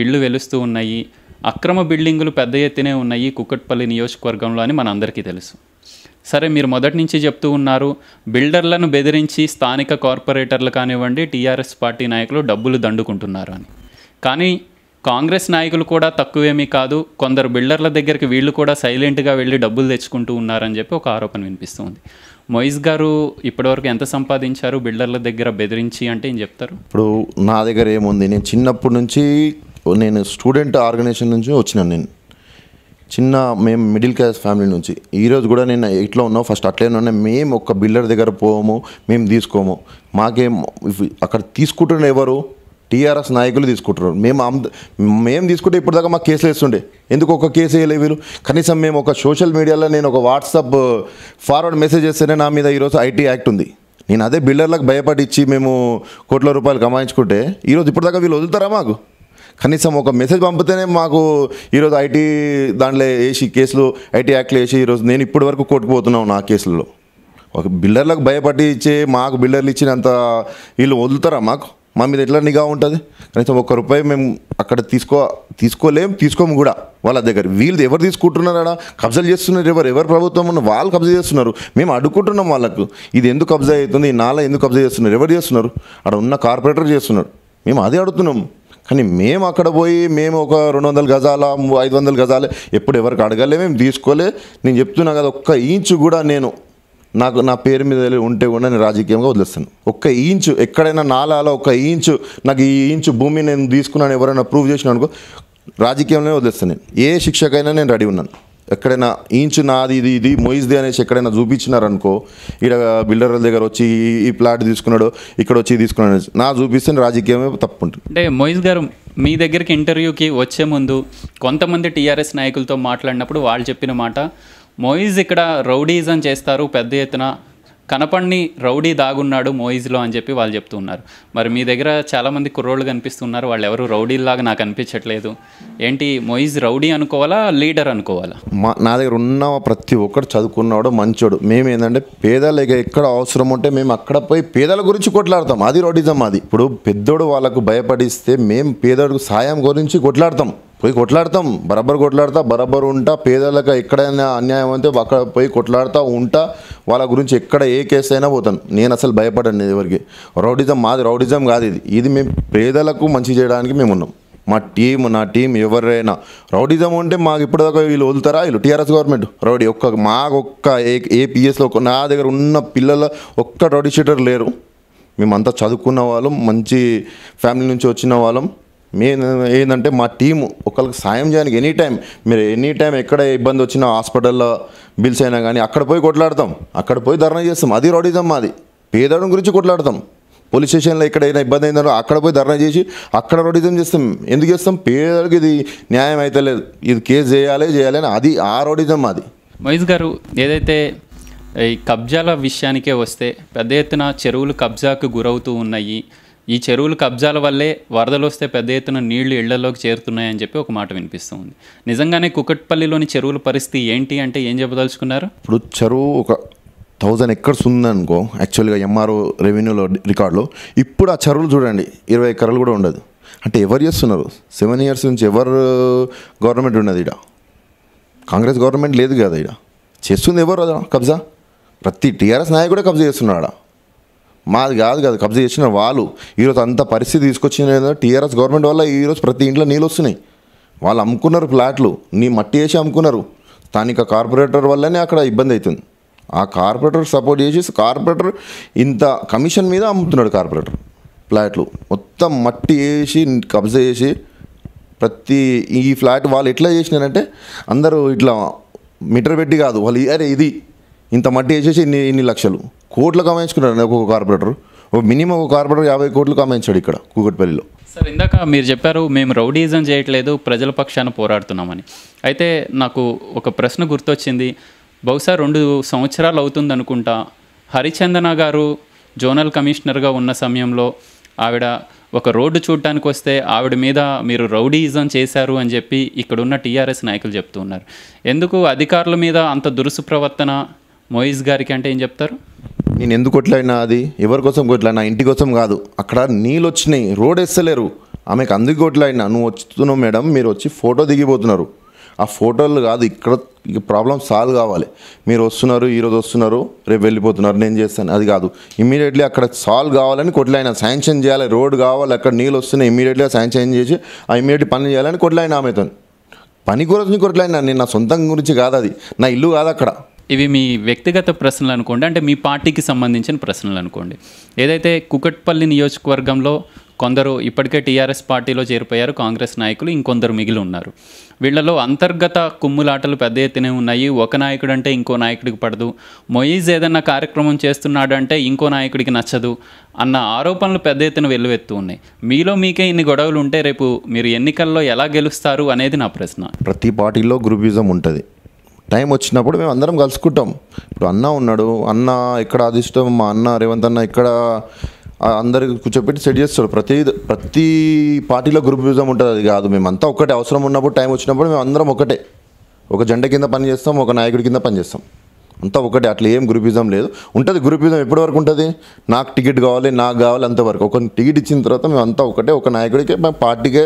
ఇళ్ళు వెలుస్తూ ఉన్నాయి అక్రమ బిల్డింగులు పెద్ద ఎత్తునే ఉన్నాయి కుక్కట్పల్లి నియోజకవర్గంలో అని మనందరికీ తెలుసు సరే మీరు మొదటి నుంచి చెప్తూ ఉన్నారు బిల్డర్లను బెదిరించి స్థానిక కార్పొరేటర్లు కానివ్వండి టీఆర్ఎస్ పార్టీ నాయకులు డబ్బులు దండుకుంటున్నారు అని కానీ కాంగ్రెస్ నాయకులు కూడా తక్కువేమీ కాదు కొందరు బిల్డర్ల దగ్గరికి వీళ్ళు కూడా సైలెంట్గా వెళ్ళి డబ్బులు తెచ్చుకుంటూ ఉన్నారని చెప్పి ఒక ఆరోపణ వినిపిస్తుంది మొయిస్ గారు ఇప్పటివరకు ఎంత సంపాదించారు బిల్డర్ల దగ్గర బెదిరించి అంటే ఏం చెప్తారు ఇప్పుడు నా దగ్గర ఏముంది నేను చిన్నప్పటి నుంచి నేను స్టూడెంట్ ఆర్గనైజేషన్ నుంచి వచ్చినాను నేను చిన్న మేము మిడిల్ క్లాస్ ఫ్యామిలీ నుంచి ఈరోజు కూడా నేను ఎయిట్లో ఉన్నావు ఫస్ట్ అట్లే ఉన్నా మేము ఒక బిల్డర్ దగ్గర పోము మేము తీసుకోము మాకేం అక్కడ తీసుకుంటున్న ఎవరు టీఆర్ఎస్ నాయకులు తీసుకుంటున్నారు మేము మేము తీసుకుంటే ఇప్పటిదాకా మాకు కేసులు వేస్తుండే ఎందుకు ఒక కేసు వేయలే వీళ్ళు కనీసం మేము ఒక సోషల్ మీడియాలో నేను ఒక వాట్సాప్ ఫార్వర్డ్ మెసేజ్ చేస్తేనే నా మీద ఈరోజు ఐటీ యాక్ట్ ఉంది నేను అదే బిల్డర్లకు భయపడిచ్చి మేము కోట్ల రూపాయలు కమాయించుకుంటే ఈరోజు ఇప్పటిదాకా వీళ్ళు వదులుతారా మాకు కనీసం ఒక మెసేజ్ పంపితేనే మాకు ఈరోజు ఐటీ దాంట్లో వేసి కేసులు ఐటీ యాక్ట్లో వేసి ఈరోజు నేను ఇప్పటి వరకు కొట్టుకుపోతున్నాను నా కేసుల్లో ఒక బిల్డర్లకు భయపడి ఇచ్చే మాకు బిల్డర్లు ఇచ్చినంత వీళ్ళు వదులుతారా మాకు మా మీద ఎట్లా నిఘా ఉంటుంది కనీసం ఒక్క రూపాయి మేము అక్కడ తీసుకో తీసుకోలేం తీసుకోము కూడా వాళ్ళ దగ్గర వీళ్ళు ఎవరు తీసుకుంటున్నారా కబ్జాలు చేస్తున్నారు ఎవరు ఎవరు ప్రభుత్వం ఉన్న వాళ్ళు కబ్జా చేస్తున్నారు మేము అడుగుకుంటున్నాం వాళ్ళకు ఇది ఎందుకు కబ్జా అవుతుంది ఈ నాలా ఎందుకు కబ్జా చేస్తున్నారు ఎవరు చేస్తున్నారు అక్కడ ఉన్న కార్పొరేటర్ చేస్తున్నారు మేము అదే అడుగుతున్నాం కానీ మేము అక్కడ పోయి మేము ఒక రెండు వందల గజాల ఐదు వందల గజాలే ఎప్పుడు ఎవరికి అడగలే మేము తీసుకోలే నేను చెప్తున్నా కదా ఒక్క ఇంచు కూడా నేను నాకు నా పేరు మీద ఉంటే కూడా నేను రాజకీయంగా వదిలేస్తాను ఒక్క ఇంచు ఎక్కడైనా నాలాలో ఒక ఇంచు నాకు ఈ ఇంచు భూమి నేను తీసుకున్నాను ఎవరైనా ప్రూవ్ చేసిన అనుకో రాజకీయంలోనే వదిలేస్తాను నేను ఏ శిక్షకైనా నేను రెడీ ఉన్నాను ఎక్కడైనా ఇంచు నాది ఇది ఇది మొయిజ్ది అనేసి ఎక్కడైనా చూపించినారనుకో ఇక్కడ బిల్డర్ల దగ్గర వచ్చి ఈ ప్లాట్ తీసుకున్నాడు ఇక్కడ వచ్చి తీసుకున్నాడు నా చూపిస్తే రాజకీయమే తప్పు ఉంటుంది అంటే మొయిజ్ గారు మీ దగ్గరికి ఇంటర్వ్యూకి వచ్చే ముందు కొంతమంది టీఆర్ఎస్ నాయకులతో మాట్లాడినప్పుడు వాళ్ళు చెప్పిన మాట మొయిజ్ ఇక్కడ రౌడీజం చేస్తారు పెద్ద ఎత్తున కనపడిని రౌడీ దాగున్నాడు మోయిజ్లో అని చెప్పి వాళ్ళు చెప్తూ ఉన్నారు మరి మీ దగ్గర చాలామంది కుర్రోళ్ళు కనిపిస్తున్నారు వాళ్ళు ఎవరు రౌడీలాగా నాకు అనిపించట్లేదు ఏంటి మోయిజ్ రౌడీ అనుకోవాలా లీడర్ అనుకోవాలా మా నా దగ్గర ఉన్న ప్రతి ఒక్కరు చదువుకున్నాడు మంచోడు మేము ఏంటంటే పేదలు ఎక్కడ అవసరం ఉంటే మేము అక్కడ పోయి పేదల గురించి కొట్లాడతాం అది రౌడీజం అది ఇప్పుడు పెద్దోడు వాళ్ళకు భయపడిస్తే మేము పేదోడు సాయం గురించి కొట్లాడతాం పోయి కొట్లాడతాం బరబ్బర్ కొట్లాడతా బరబ్బర్ ఉంటా పేదలకు ఎక్కడైనా అన్యాయం అయితే అక్కడ పోయి కొట్లాడుతూ ఉంటా వాళ్ళ గురించి ఎక్కడ ఏ కేసు అయినా పోతాను నేను అసలు భయపడండి ఎవరికి రౌడిజం మాది రౌడిజం కాదు ఇది ఇది మేము పేదలకు మంచి చేయడానికి మేము ఉన్నాం మా టీం నా టీం ఎవరైనా రౌడిజం ఉంటే మాకు ఇప్పటిదాకా వీళ్ళు వదులుతారా వీళ్ళు టీఆర్ఎస్ గవర్నమెంట్ రౌడీ ఒక్క మాకు ఒక్క ఏ ఏపీఎస్లో ఒక నా దగ్గర ఉన్న పిల్లల ఒక్క రౌడీ షీటర్ లేరు మేమంతా చదువుకున్న వాళ్ళం మంచి ఫ్యామిలీ నుంచి వచ్చిన వాళ్ళం మెయిన్ ఏంటంటే మా టీము ఒకరికి సాయం చేయడానికి ఎనీ టైం మీరు ఎనీ టైం ఎక్కడ ఇబ్బంది వచ్చినా హాస్పిటల్లో బిల్స్ అయినా కానీ అక్కడ పోయి కొట్లాడతాం అక్కడ పోయి ధర్నా చేస్తాం అది రౌడీజం మాది పేదడం గురించి కొట్లాడతాం పోలీస్ స్టేషన్లో ఏదైనా ఇబ్బంది అయిందో అక్కడ పోయి ధర్నా చేసి అక్కడ రౌడీజం చేస్తాం ఎందుకు చేస్తాం పేదలకు ఇది న్యాయం అయితే లేదు ఇది కేసు చేయాలి చేయాలి అని అది ఆ రౌడీజం మాది మహేష్ గారు ఏదైతే ఈ కబ్జాల విషయానికే వస్తే పెద్ద ఎత్తున చెరువులు కబ్జాకు గురవుతూ ఉన్నాయి ఈ చెరువుల కబ్జాల వల్లే వరదలు వస్తే పెద్ద ఎత్తున నీళ్లు ఇళ్లలోకి చేరుతున్నాయని చెప్పి ఒక మాట వినిపిస్తుంది నిజంగానే కుకట్పల్లిలోని చెరువుల పరిస్థితి ఏంటి అంటే ఏం చెప్పదలుచుకున్నారు ఇప్పుడు చెరువు ఒక థౌజండ్ ఎకర్స్ ఉందనుకో యాక్చువల్గా ఎంఆర్ఓ రెవెన్యూలో రికార్డులో ఇప్పుడు ఆ చెరువులు చూడండి ఇరవై ఎకరాలు కూడా ఉండదు అంటే ఎవరు చేస్తున్నారు సెవెన్ ఇయర్స్ నుంచి ఎవరు గవర్నమెంట్ ఉన్నది ఇడ కాంగ్రెస్ గవర్నమెంట్ లేదు కదా ఇడ చేస్తుంది ఎవరు కదా కబ్జా ప్రతి టీఆర్ఎస్ నాయకుడే కబ్జా చేస్తున్నాడా మాది కాదు కదా కబ్జా చేసిన వాళ్ళు ఈరోజు అంత పరిస్థితి తీసుకొచ్చిన టీఆర్ఎస్ గవర్నమెంట్ వల్ల ఈరోజు ప్రతి ఇంట్లో నీళ్ళు వస్తున్నాయి వాళ్ళు అమ్ముకున్నారు ఫ్లాట్లు నీ మట్టి వేసి అమ్ముకున్నారు స్థానిక కార్పొరేటర్ వల్లనే అక్కడ ఇబ్బంది అవుతుంది ఆ కార్పొరేటర్ సపోర్ట్ చేసి కార్పొరేటర్ ఇంత కమిషన్ మీద అమ్ముతున్నాడు కార్పొరేటర్ ఫ్లాట్లు మొత్తం మట్టి వేసి కబ్జా చేసి ప్రతి ఈ ఫ్లాట్ వాళ్ళు ఎట్లా చేసినారంటే అందరూ ఇట్లా మీటర్ పెట్టి కాదు వాళ్ళు అరే ఇది ఇంత మట్టి వేసేసి ఇన్ని ఇన్ని లక్షలు కోట్లు కమాయించుకున్నారు ఒక్కొక్క కార్పొరేటర్ మినిమం ఒక కార్పొరేటర్ యాభై కోట్లు కమాయించాడు ఇక్కడ కూకట్పల్లిలో సార్ ఇందాక మీరు చెప్పారు మేము రౌడీజం చేయట్లేదు ప్రజల పక్షాన పోరాడుతున్నామని అయితే నాకు ఒక ప్రశ్న గుర్తొచ్చింది బహుశా రెండు సంవత్సరాలు అవుతుంది అనుకుంటా హరిచందన గారు జోనల్ కమిషనర్గా ఉన్న సమయంలో ఆవిడ ఒక రోడ్డు చూడటానికి వస్తే ఆవిడ మీద మీరు రౌడీజం చేశారు అని చెప్పి ఇక్కడున్న టీఆర్ఎస్ నాయకులు చెప్తూ ఉన్నారు ఎందుకు అధికారుల మీద అంత దురుసు ప్రవర్తన మోయిస్ గారికి అంటే ఏం చెప్తారు నేను ఎందుకు కొట్లాడినా అది ఎవరి కోసం కొట్లాడినా ఇంటి కోసం కాదు అక్కడ నీళ్ళు వచ్చినాయి రోడ్ వేస్తలేరు ఆమెకు అందుకు కొట్లాడినా నువ్వు వస్తున్నావు మేడం మీరు వచ్చి ఫోటో దిగిపోతున్నారు ఆ ఫోటోలు కాదు ఇక్కడ ప్రాబ్లం సాల్వ్ కావాలి మీరు వస్తున్నారు ఈరోజు వస్తున్నారు రేపు వెళ్ళిపోతున్నారు నేను చేస్తాను అది కాదు ఇమీడియట్లీ అక్కడ సాల్వ్ కావాలని కొట్లాయిన శాంక్షన్ చేయాలి రోడ్ కావాలి అక్కడ నీళ్ళు వస్తున్నాయి ఇమీడియట్గా శాంక్షన్ చేసి ఆ ఇమీడియట్ పని చేయాలని కొట్లాయిన ఆమెతో పని గురించి కొట్లాయినా నేను నా సొంతం గురించి కాదు అది నా ఇల్లు కాదు అక్కడ ఇవి మీ వ్యక్తిగత ప్రశ్నలు అనుకోండి అంటే మీ పార్టీకి సంబంధించిన ప్రశ్నలు అనుకోండి ఏదైతే కుకట్పల్లి నియోజకవర్గంలో కొందరు ఇప్పటికే టీఆర్ఎస్ పార్టీలో చేరిపోయారు కాంగ్రెస్ నాయకులు ఇంకొందరు మిగిలి ఉన్నారు వీళ్లలో అంతర్గత కుమ్ములాటలు పెద్ద ఎత్తునే ఉన్నాయి ఒక నాయకుడు అంటే ఇంకో నాయకుడికి పడదు మొయీజ్ ఏదన్నా కార్యక్రమం చేస్తున్నాడంటే ఇంకో నాయకుడికి నచ్చదు అన్న ఆరోపణలు పెద్ద ఎత్తున వెల్లువెత్తు ఉన్నాయి మీలో మీకే ఇన్ని గొడవలు ఉంటే రేపు మీరు ఎన్నికల్లో ఎలా గెలుస్తారు అనేది నా ప్రశ్న ప్రతి పార్టీలో గ్రూపిజం ఉంటుంది టైం వచ్చినప్పుడు మేము అందరం కలుసుకుంటాం ఇప్పుడు అన్న ఉన్నాడు అన్న ఎక్కడ అదిష్టం మా అన్న రేవంత్ అన్న ఇక్కడ అందరికి కూర్చోపెట్టి సెట్ చేస్తాడు ప్రతి ప్రతి పార్టీలో గ్రూప్ యూజం ఉంటుంది అది కాదు మేమంతా ఒక్కటే అవసరం ఉన్నప్పుడు టైం వచ్చినప్పుడు మేము అందరం ఒకటే ఒక జెండ కింద పని చేస్తాం ఒక నాయకుడి కింద పని చేస్తాం అంతా ఒకటే అట్లా ఏం గ్రూపిజం లేదు ఉంటుంది గ్రూపిజం ఎప్పటి వరకు ఉంటుంది నాకు టికెట్ కావాలి నాకు కావాలి అంతవరకు ఒక టికెట్ ఇచ్చిన తర్వాత మేము అంతా ఒకటే ఒక నాయకుడికే పార్టీకే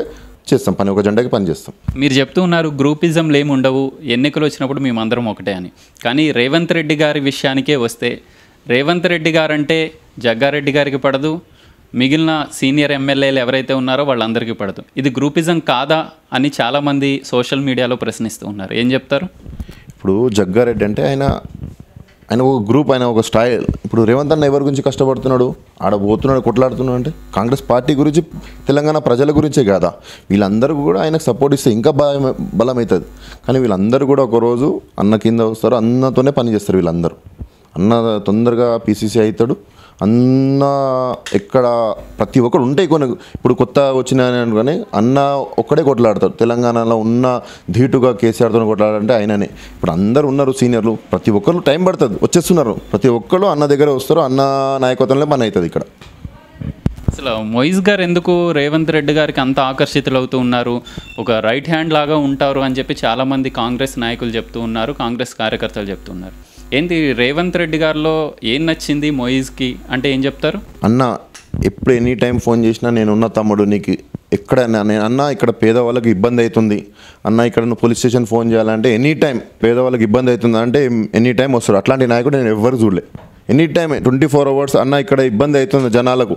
చేస్తాం పని ఒక జెండాకి పనిచేస్తాం మీరు చెప్తూ ఉన్నారు గ్రూపిజంలు ఏమి ఉండవు ఎన్నికలు వచ్చినప్పుడు మేమందరం ఒకటే అని కానీ రేవంత్ రెడ్డి గారి విషయానికే వస్తే రేవంత్ రెడ్డి గారంటే జగ్గారెడ్డి గారికి పడదు మిగిలిన సీనియర్ ఎమ్మెల్యేలు ఎవరైతే ఉన్నారో వాళ్ళందరికీ పడదు ఇది గ్రూపిజం కాదా అని చాలామంది సోషల్ మీడియాలో ప్రశ్నిస్తూ ఉన్నారు ఏం చెప్తారు ఇప్పుడు జగ్గారెడ్డి అంటే ఆయన ఆయన ఒక గ్రూప్ ఆయన ఒక స్టైల్ ఇప్పుడు రేవంత్ అన్న ఎవరి గురించి కష్టపడుతున్నాడు ఆడ పోతున్నాడు కొట్లాడుతున్నాడు అంటే కాంగ్రెస్ పార్టీ గురించి తెలంగాణ ప్రజల గురించే కదా వీళ్ళందరూ కూడా ఆయనకు సపోర్ట్ ఇస్తే ఇంకా బలం బలమవుతుంది కానీ వీళ్ళందరూ కూడా ఒకరోజు అన్న కింద వస్తారు అన్నతోనే పనిచేస్తారు వీళ్ళందరూ అన్న తొందరగా పీసీసీ అవుతాడు అన్న ఎక్కడ ప్రతి ఒక్కరు ఉంటాయి కొన్ని ఇప్పుడు కొత్త వచ్చిన కానీ అన్న ఒక్కడే కొట్లాడతారు తెలంగాణలో ఉన్న ధీటుగా కేసీఆర్తో కొట్లాడాలంటే ఆయననే ఇప్పుడు అందరు ఉన్నారు సీనియర్లు ప్రతి ఒక్కరు టైం పడుతుంది వచ్చేస్తున్నారు ప్రతి ఒక్కరు అన్న దగ్గర వస్తారు అన్న నాయకత్వంలో పని అవుతుంది ఇక్కడ అసలు మొయిస్ గారు ఎందుకు రేవంత్ రెడ్డి గారికి అంత ఆకర్షితులు అవుతూ ఉన్నారు ఒక రైట్ హ్యాండ్ లాగా ఉంటారు అని చెప్పి చాలామంది కాంగ్రెస్ నాయకులు చెప్తూ ఉన్నారు కాంగ్రెస్ కార్యకర్తలు చెప్తున్నారు ఏంది రేవంత్ రెడ్డి గారిలో ఏం నచ్చింది మోయిజ్కి అంటే ఏం చెప్తారు అన్న ఎప్పుడు ఎనీ టైం ఫోన్ చేసినా నేను ఉన్న తమ్ముడు నీకు ఎక్కడ నేను అన్న ఇక్కడ పేదవాళ్ళకి ఇబ్బంది అవుతుంది అన్న ఇక్కడ నువ్వు పోలీస్ స్టేషన్ ఫోన్ చేయాలంటే ఎనీ టైం పేదవాళ్ళకి ఇబ్బంది అవుతుంది అంటే ఎనీ టైం వస్తారు అట్లాంటి నాయకుడు నేను ఎవ్వరు చూడలే any time twenty four hours అన్న ఇక్కడ ఇబ్బంది అవుతుంది జనాలకు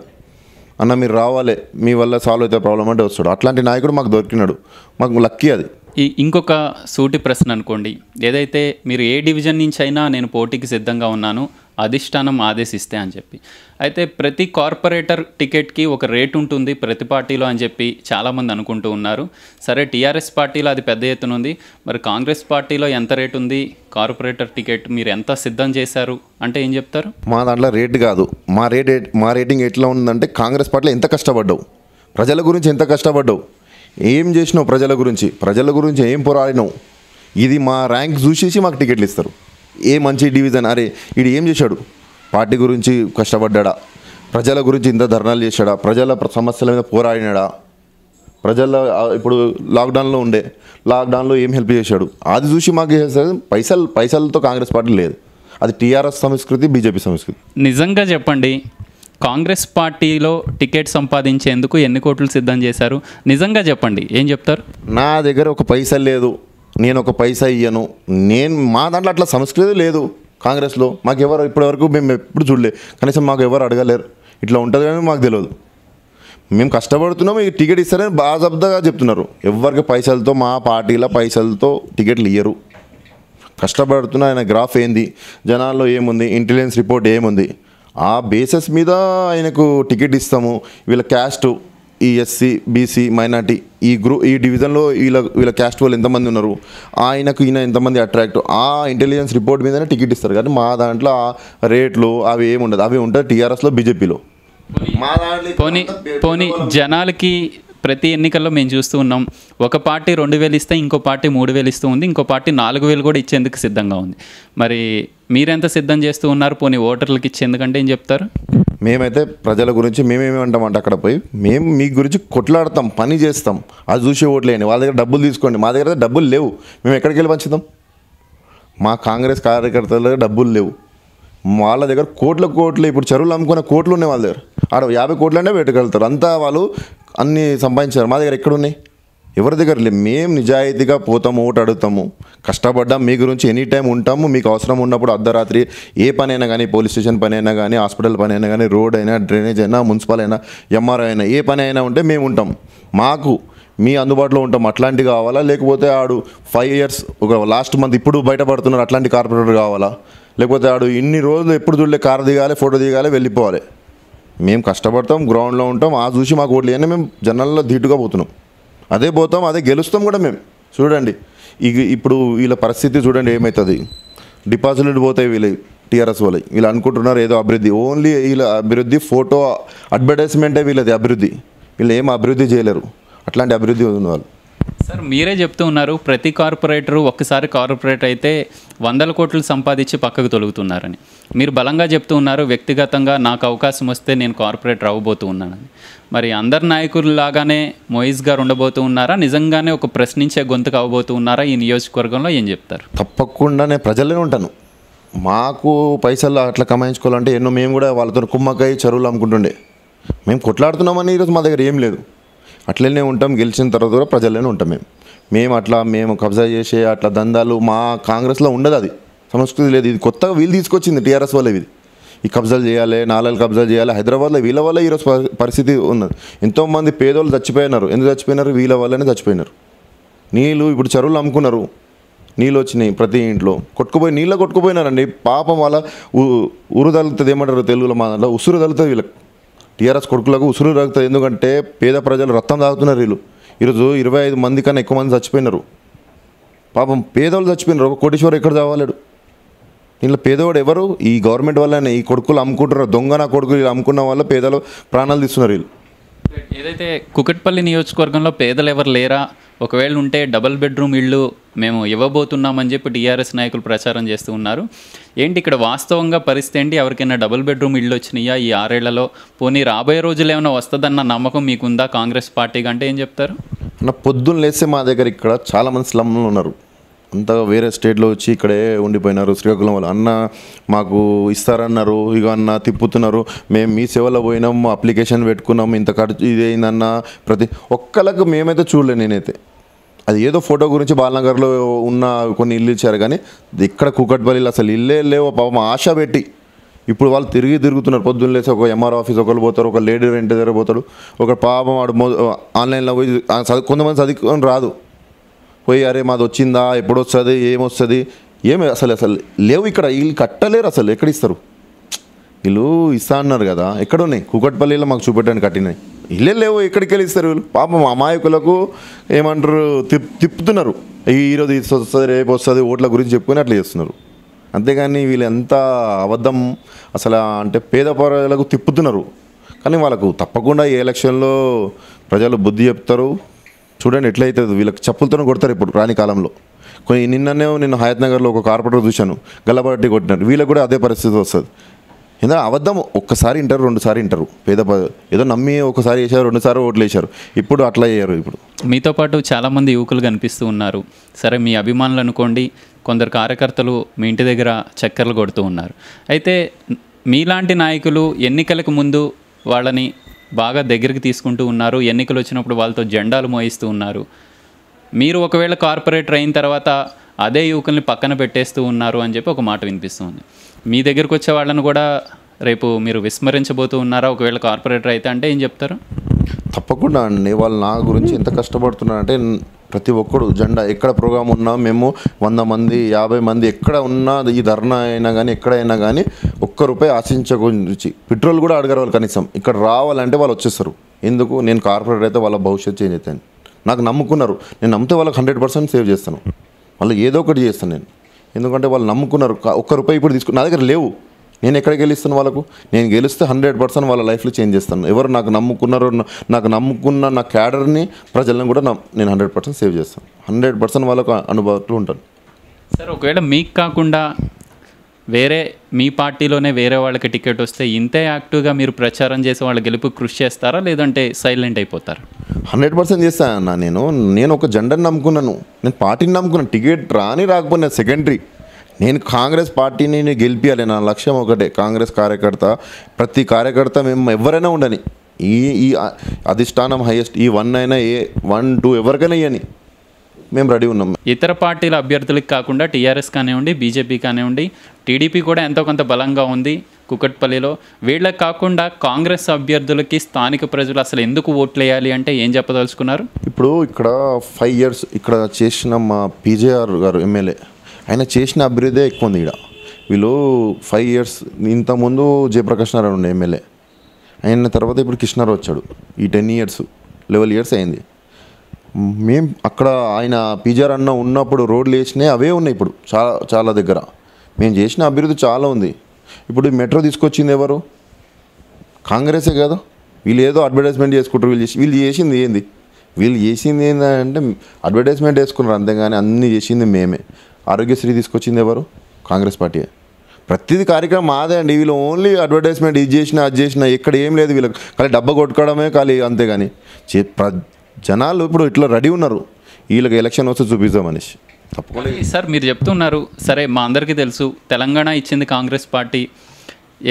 అన్న మీరు రావాలి మీ వల్ల సాల్వ్ అయితే ప్రాబ్లం అంటే వస్తాడు అట్లాంటి నాయకుడు మాకు దొరికినాడు మాకు లక్కీ అది ఈ ఇంకొక సూటి ప్రశ్న అనుకోండి ఏదైతే మీరు ఏ డివిజన్ నుంచి అయినా నేను పోటీకి సిద్ధంగా ఉన్నాను అధిష్టానం ఆదేశిస్తే అని చెప్పి అయితే ప్రతి కార్పొరేటర్ టికెట్కి ఒక రేట్ ఉంటుంది ప్రతి పార్టీలో అని చెప్పి చాలామంది అనుకుంటూ ఉన్నారు సరే టీఆర్ఎస్ పార్టీలో అది పెద్ద ఎత్తున ఉంది మరి కాంగ్రెస్ పార్టీలో ఎంత రేట్ ఉంది కార్పొరేటర్ టికెట్ మీరు ఎంత సిద్ధం చేశారు అంటే ఏం చెప్తారు మా దాంట్లో రేట్ కాదు మా రేట్ మా రేటింగ్ ఎట్లా ఉందంటే కాంగ్రెస్ పార్టీలో ఎంత కష్టపడ్డావు ప్రజల గురించి ఎంత కష్టపడ్డావు ఏం చేసినావు ప్రజల గురించి ప్రజల గురించి ఏం పోరాడినావు ఇది మా ర్యాంక్ చూసేసి మాకు టికెట్లు ఇస్తారు ఏ మంచి డివిజన్ అరే ఇది ఏం చేశాడు పార్టీ గురించి కష్టపడ్డా ప్రజల గురించి ఇంత ధర్నాలు చేశాడా ప్రజల సమస్యల మీద పోరాడినాడా ప్రజల ఇప్పుడు లాక్డౌన్లో ఉండే లాక్డౌన్లో ఏం హెల్ప్ చేశాడు అది చూసి మాకు పైసలు పైసలతో కాంగ్రెస్ పార్టీ లేదు అది టీఆర్ఎస్ సంస్కృతి బీజేపీ సంస్కృతి నిజంగా చెప్పండి కాంగ్రెస్ పార్టీలో టికెట్ సంపాదించేందుకు ఎన్ని కోట్లు సిద్ధం చేశారు నిజంగా చెప్పండి ఏం చెప్తారు నా దగ్గర ఒక పైసా లేదు నేను ఒక పైసా ఇయ్యను నేను మా దాంట్లో అట్లా సంస్కృతి లేదు కాంగ్రెస్లో మాకు ఎవరు ఇప్పటివరకు మేము ఎప్పుడు చూడలేదు కనీసం మాకు ఎవరు అడగలేరు ఇట్లా ఉంటుంది కానీ మాకు తెలియదు మేము కష్టపడుతున్నాం ఈ టికెట్ ఇస్తారని బాధబ్దగా చెప్తున్నారు ఎవరికి పైసలతో మా పార్టీల పైసలతో టికెట్లు ఇయ్యరు కష్టపడుతున్న ఆయన గ్రాఫ్ ఏంది జనాల్లో ఏముంది ఇంటెలిజెన్స్ రిపోర్ట్ ఏముంది ఆ బేసెస్ మీద ఆయనకు టికెట్ ఇస్తాము వీళ్ళ క్యాస్ట్ ఈ ఎస్సీ బీసీ మైనార్టీ ఈ గ్రూ ఈ డివిజన్లో వీళ్ళ వీళ్ళ క్యాస్ట్ వాళ్ళు ఎంతమంది ఉన్నారు ఆయనకు ఈయన ఎంతమంది అట్రాక్ట్ ఆ ఇంటెలిజెన్స్ రిపోర్ట్ మీదనే టికెట్ ఇస్తారు కానీ మా దాంట్లో ఆ రేట్లు అవి ఏమి ఉండదు అవి ఉంటాయి టీఆర్ఎస్లో బీజేపీలో మా దాంట్లో పోనీ పోనీ జనాలకి ప్రతి ఎన్నికల్లో మేము చూస్తూ ఉన్నాం ఒక పార్టీ రెండు వేలు ఇస్తే ఇంకో పార్టీ మూడు వేలు ఇస్తూ ఉంది ఇంకో పార్టీ నాలుగు వేలు కూడా ఇచ్చేందుకు సిద్ధంగా ఉంది మరి మీరెంత సిద్ధం చేస్తూ ఉన్నారు పోనీ ఓటర్లకు ఇచ్చేందుకంటే ఏం చెప్తారు మేమైతే ప్రజల గురించి మేమేమి అంటామంటే అక్కడ పోయి మేము మీ గురించి కొట్లాడతాం పని చేస్తాం అది చూసి ఓట్లేయండి వాళ్ళ దగ్గర డబ్బులు తీసుకోండి మా దగ్గర డబ్బులు లేవు మేము ఎక్కడికి వెళ్ళి పంచుతాం మా కాంగ్రెస్ కార్యకర్తల దగ్గర డబ్బులు లేవు వాళ్ళ దగ్గర కోట్ల కోట్లు ఇప్పుడు చెరువులు అమ్ముకునే కోట్లు ఉన్నాయి వాళ్ళ దగ్గర ఆడ యాభై కోట్లు పెట్టుకెళ్తారు అంతా వాళ్ళు అన్నీ సంపాదించారు మా దగ్గర ఎక్కడున్నాయి ఎవరి దగ్గర లేదు మేము నిజాయితీగా పోతాము ఓటు అడుగుతాము కష్టపడ్డాం మీ గురించి ఎనీ టైం ఉంటాము మీకు అవసరం ఉన్నప్పుడు అర్ధరాత్రి ఏ పనైనా కానీ పోలీస్ స్టేషన్ పని అయినా కానీ హాస్పిటల్ పని అయినా కానీ రోడ్ అయినా డ్రైనేజ్ అయినా మున్సిపల్ అయినా ఎంఆర్ఐ అయినా ఏ పని అయినా ఉంటే మేము ఉంటాం మాకు మీ అందుబాటులో ఉంటాం అట్లాంటి కావాలా లేకపోతే ఆడు ఫైవ్ ఇయర్స్ ఒక లాస్ట్ మంత్ ఇప్పుడు బయటపడుతున్నారు అట్లాంటి కార్పొరేటర్ కావాలా లేకపోతే ఆడు ఇన్ని రోజులు ఎప్పుడు చూడలే కార్ దిగాలి ఫోటో దిగాలి వెళ్ళిపోవాలి మేము కష్టపడతాం గ్రౌండ్లో ఉంటాం ఆ చూసి మాకు ఓట్లు అని మేము జనాల్లో ధీటుగా పోతున్నాం అదే పోతాం అదే గెలుస్తాం కూడా మేము చూడండి ఇక ఇప్పుడు వీళ్ళ పరిస్థితి చూడండి ఏమవుతుంది డిపాజిట్లు పోతాయి వీళ్ళు టీఆర్ఎస్ వాళ్ళు వీళ్ళు అనుకుంటున్నారు ఏదో అభివృద్ధి ఓన్లీ వీళ్ళ అభివృద్ధి ఫోటో అడ్వర్టైజ్మెంటే వీళ్ళది అభివృద్ధి వీళ్ళు ఏం అభివృద్ధి చేయలేరు అట్లాంటి అభివృద్ధి ఉంది వాళ్ళు సార్ మీరే చెప్తూ ఉన్నారు ప్రతి కార్పొరేటరు ఒక్కసారి కార్పొరేట్ అయితే వందల కోట్లు సంపాదించి పక్కకు తొలుగుతున్నారని మీరు బలంగా చెప్తూ ఉన్నారు వ్యక్తిగతంగా నాకు అవకాశం వస్తే నేను కార్పొరేటర్ అవ్వబోతూ ఉన్నానని మరి అందరు లాగానే మోయిస్ గారు ఉండబోతూ ఉన్నారా నిజంగానే ఒక ప్రశ్నించే గొంతుకు అవ్వబోతూ ఉన్నారా ఈ నియోజకవర్గంలో ఏం చెప్తారు తప్పకుండా నేను ప్రజలే ఉంటాను మాకు పైసలు అట్లా కమాయించుకోవాలంటే ఎన్నో మేము కూడా వాళ్ళతో కుమ్మకాయ చెరువులు అమ్ముకుంటుండే మేము కొట్లాడుతున్నామని ఈరోజు మా దగ్గర ఏం లేదు అట్లనే ఉంటాం గెలిచిన తర్వాత కూడా ప్రజల్లోనే ఉంటాం మేము మేము అట్లా మేము కబ్జా చేసే అట్లా దందాలు మా కాంగ్రెస్లో ఉండదు అది సంస్కృతి లేదు ఇది కొత్తగా వీళ్ళు తీసుకొచ్చింది టీఆర్ఎస్ వాళ్ళు ఇది ఈ కబ్జాలు చేయాలి నాలుగు కబ్జాలు చేయాలి హైదరాబాద్లో వీళ్ళ వల్ల ఈరోజు పరిస్థితి ఉన్నది ఎంతోమంది పేదోళ్ళు చచ్చిపోయినారు ఎందుకు చచ్చిపోయినారు వీళ్ళ వల్లనే చచ్చిపోయినారు నీళ్ళు ఇప్పుడు చెరువులు అమ్ముకున్నారు నీళ్ళు వచ్చినాయి ప్రతి ఇంట్లో కొట్టుకుపోయి నీళ్ళ కొట్టుకుపోయినారండి పాపం వాళ్ళ ఉరుదలుతుంది ఏమంటారు తెలుగులో మా దాంట్లో ఉసురు తగులుతుంది వీళ్ళకి టీఆర్ఎస్ కొడుకులకు ఉసురు రగుతుంది ఎందుకంటే పేద ప్రజలు రక్తం తాగుతున్నారు వీళ్ళు ఈరోజు ఇరవై ఐదు మంది కన్నా ఎక్కువ మంది చచ్చిపోయినారు పాపం పేదవాళ్ళు చచ్చిపోయినారు ఒక కోటీశ్వరు ఎక్కడ చావాలేడు ఇంట్లో పేదవాడు ఎవరు ఈ గవర్నమెంట్ వల్లనే ఈ కొడుకులు అమ్ముకుంటున్నారు దొంగన కొడుకులు వీళ్ళు అమ్ముకున్న వల్ల పేదలు ప్రాణాలు తీస్తున్నారు వీళ్ళు ఏదైతే కుకట్పల్లి నియోజకవర్గంలో పేదలు ఎవరు లేరా ఒకవేళ ఉంటే డబల్ బెడ్రూమ్ ఇళ్ళు మేము ఇవ్వబోతున్నామని చెప్పి టీఆర్ఎస్ నాయకులు ప్రచారం చేస్తూ ఉన్నారు ఏంటి ఇక్కడ వాస్తవంగా పరిస్థితి ఏంటి ఎవరికైనా డబుల్ బెడ్రూమ్ ఇళ్ళు వచ్చినాయా ఈ ఆరేళ్లలో పోనీ రాబోయే రోజులు ఏమైనా వస్తుందన్న నమ్మకం మీకుందా కాంగ్రెస్ పార్టీ అంటే ఏం చెప్తారు పొద్దున్న లేస్తే మా దగ్గర ఇక్కడ చాలామంది స్లమ్లు ఉన్నారు అంతగా వేరే స్టేట్లో వచ్చి ఇక్కడే ఉండిపోయినారు శ్రీకాకుళం వాళ్ళు అన్న మాకు ఇస్తారన్నారు ఇక అన్న తిప్పుతున్నారు మేము మీ సేవలో పోయినాం అప్లికేషన్ పెట్టుకున్నాం ఇంత ఖర్చు ఇదేందన్న ప్రతి ఒక్కళ్ళకు మేమైతే చూడలే నేనైతే అది ఏదో ఫోటో గురించి బాలనగర్లో ఉన్న కొన్ని ఇల్లు ఇచ్చారు కానీ ఇక్కడ కూకట్పల్లిలో అసలు ఇల్లే లేవు పాపం ఆశ పెట్టి ఇప్పుడు వాళ్ళు తిరిగి తిరుగుతున్నారు పొద్దున్న లేసి ఒక ఎంఆర్ ఆఫీస్ ఒకరు పోతారు ఒక లేడీ రెంట్ దగ్గర పోతాడు ఒక పాపం వాడు ఆన్లైన్లో పోయి కొంతమంది చదువుకొని రాదు పోయి అరే మాది వచ్చిందా ఎప్పుడొస్తుంది ఏమొస్తుంది ఏమి అసలు అసలు లేవు ఇక్కడ వీళ్ళు కట్టలేరు అసలు ఎక్కడ ఇస్తారు వీళ్ళు ఇస్తా అన్నారు కదా ఎక్కడ ఉన్నాయి కుకట్పల్లిలో మాకు చూపెట్టడానికి కట్టినాయి ఇల్లే లేవు ఎక్కడికి వెళ్ళి ఇస్తారు వీళ్ళు పాపం అమాయకులకు ఏమంటారు తిప్ తిప్పుతున్నారు ఈరోజు ఇది వస్తుంది రేపు వస్తుంది ఓట్ల గురించి చెప్పుకుని అట్లా చేస్తున్నారు అంతేగాని వీళ్ళు ఎంత అబద్ధం అసలు అంటే పేద పౌరులకు తిప్పుతున్నారు కానీ వాళ్ళకు తప్పకుండా ఏ ఎలక్షన్లో ప్రజలు బుద్ధి చెప్తారు చూడండి ఎట్లయితే వీళ్ళకి చెప్పులతోనే కొడతారు ఇప్పుడు రాని కాలంలో కొన్ని నిన్ననే నేను హయాత్ నగర్లో ఒక కార్పొరేటర్ చూశాను గల్లబట్టి కొట్టినారు వీళ్ళకి కూడా అదే పరిస్థితి వస్తుంది ఎందుకంటే అబద్ధం ఒక్కసారి ఇంటారు రెండుసారి ఇంటారు పేద ఏదో నమ్మి ఒకసారి వేసారు రెండుసారి ఓట్లు వేశారు ఇప్పుడు అట్లా అయ్యారు ఇప్పుడు మీతో పాటు చాలామంది యువకులు కనిపిస్తూ ఉన్నారు సరే మీ అభిమానులు అనుకోండి కొందరు కార్యకర్తలు మీ ఇంటి దగ్గర చక్కెరలు కొడుతూ ఉన్నారు అయితే మీలాంటి నాయకులు ఎన్నికలకు ముందు వాళ్ళని బాగా దగ్గరికి తీసుకుంటూ ఉన్నారు ఎన్నికలు వచ్చినప్పుడు వాళ్ళతో జెండాలు మోయిస్తూ ఉన్నారు మీరు ఒకవేళ కార్పొరేటర్ అయిన తర్వాత అదే యువకుల్ని పక్కన పెట్టేస్తూ ఉన్నారు అని చెప్పి ఒక మాట వినిపిస్తుంది మీ దగ్గరకు వచ్చే వాళ్ళను కూడా రేపు మీరు విస్మరించబోతూ ఉన్నారా ఒకవేళ కార్పొరేటర్ అయితే అంటే ఏం చెప్తారు తప్పకుండా అండి వాళ్ళు నా గురించి ఎంత కష్టపడుతున్నారంటే ప్రతి ఒక్కరు జెండా ఎక్కడ ప్రోగ్రామ్ ఉన్నా మేము వంద మంది యాభై మంది ఎక్కడ ఉన్నా ఈ ధర్నా అయినా కానీ ఎక్కడైనా కానీ ఒక్క రూపాయి ఆశించకుంచి పెట్రోల్ కూడా అడగరు వాళ్ళు కనీసం ఇక్కడ రావాలంటే వాళ్ళు వచ్చేస్తారు ఎందుకు నేను కార్పొరేటర్ అయితే వాళ్ళ భవిష్యత్తు చేంజ్ అవుతాను నాకు నమ్ముకున్నారు నేను నమ్మితే వాళ్ళకి హండ్రెడ్ పర్సెంట్ సేవ్ చేస్తాను వాళ్ళు ఏదో ఒకటి చేస్తాను నేను ఎందుకంటే వాళ్ళు నమ్ముకున్నారు ఒక్క రూపాయి ఇప్పుడు తీసుకున్న నా దగ్గర లేవు నేను ఎక్కడ గెలుస్తాను వాళ్ళకు నేను గెలిస్తే హండ్రెడ్ పర్సెంట్ వాళ్ళ లైఫ్లో చేంజ్ చేస్తాను ఎవరు నాకు నమ్ముకున్నారో నాకు నమ్ముకున్న నా క్యాడర్ని ప్రజలను కూడా నేను హండ్రెడ్ పర్సెంట్ సేవ్ చేస్తాను హండ్రెడ్ పర్సెంట్ వాళ్ళకు అనుభవంలో ఉంటాను సార్ ఒకవేళ మీకు కాకుండా వేరే మీ పార్టీలోనే వేరే వాళ్ళకి టికెట్ వస్తే ఇంతే యాక్టివ్గా మీరు ప్రచారం చేసి వాళ్ళ గెలుపు కృషి చేస్తారా లేదంటే సైలెంట్ అయిపోతారు హండ్రెడ్ పర్సెంట్ చేస్తాను నేను నేను ఒక జెండని నమ్ముకున్నాను నేను పార్టీని నమ్ముకున్నాను టికెట్ రాని రాకపోయినా సెకండరీ నేను కాంగ్రెస్ పార్టీని నేను గెలిపించాలి నా లక్ష్యం ఒకటే కాంగ్రెస్ కార్యకర్త ప్రతి కార్యకర్త మేము ఎవరైనా ఉండని ఈ ఈ అధిష్టానం హైయెస్ట్ ఈ వన్ అయినా ఏ వన్ టూ ఎవరికైనా ఇవ్వని మేము రెడీ ఉన్నాం ఇతర పార్టీల అభ్యర్థులకు కాకుండా టీఆర్ఎస్ కానివ్వండి బీజేపీ కానివ్వండి టీడీపీ కూడా ఎంతో కొంత బలంగా ఉంది కుకట్పల్లిలో వీళ్ళకి కాకుండా కాంగ్రెస్ అభ్యర్థులకి స్థానిక ప్రజలు అసలు ఎందుకు ఓట్లేయాలి అంటే ఏం చెప్పదలుచుకున్నారు ఇప్పుడు ఇక్కడ ఫైవ్ ఇయర్స్ ఇక్కడ చేసిన మా పీజేఆర్ గారు ఎమ్మెల్యే ఆయన చేసిన అభివృద్ధి ఎక్కువ ఉంది ఇక్కడ వీళ్ళు ఫైవ్ ఇయర్స్ ఇంతకుముందు జయప్రకాష్ నారాయణ ఉండే ఎమ్మెల్యే ఆయన తర్వాత ఇప్పుడు కృష్ణారావు వచ్చాడు ఈ టెన్ ఇయర్స్ లెవెల్ ఇయర్స్ అయింది మేం అక్కడ ఆయన పీజార్ అన్న ఉన్నప్పుడు రోడ్లు వేసినాయి అవే ఉన్నాయి ఇప్పుడు చాలా చాలా దగ్గర మేము చేసిన అభివృద్ధి చాలా ఉంది ఇప్పుడు మెట్రో తీసుకొచ్చింది ఎవరు కాంగ్రెసే కదా వీళ్ళు ఏదో అడ్వర్టైజ్మెంట్ చేసుకుంటారు వీళ్ళు చేసి వీళ్ళు చేసింది ఏంది వీళ్ళు చేసింది ఏంటంటే అడ్వర్టైజ్మెంట్ వేసుకున్నారు అంతేగాని అన్నీ చేసింది మేమే ఆరోగ్యశ్రీ తీసుకొచ్చింది ఎవరు కాంగ్రెస్ పార్టీ ప్రతిదీ కార్యక్రమం మాదే అండి వీళ్ళు ఓన్లీ అడ్వర్టైజ్మెంట్ ఇది చేసినా అది చేసినా ఇక్కడ ఏం లేదు వీళ్ళకి ఖాళీ డబ్బా కొట్టుకోవడమే ఖాళీ అంతేగాని ప్ర జనాలు ఇప్పుడు ఇట్లా రెడీ ఉన్నారు వీళ్ళకి ఎలక్షన్ వస్తే చూపిస్తాం అనేసి తప్పకుండా సార్ మీరు చెప్తున్నారు సరే మా అందరికీ తెలుసు తెలంగాణ ఇచ్చింది కాంగ్రెస్ పార్టీ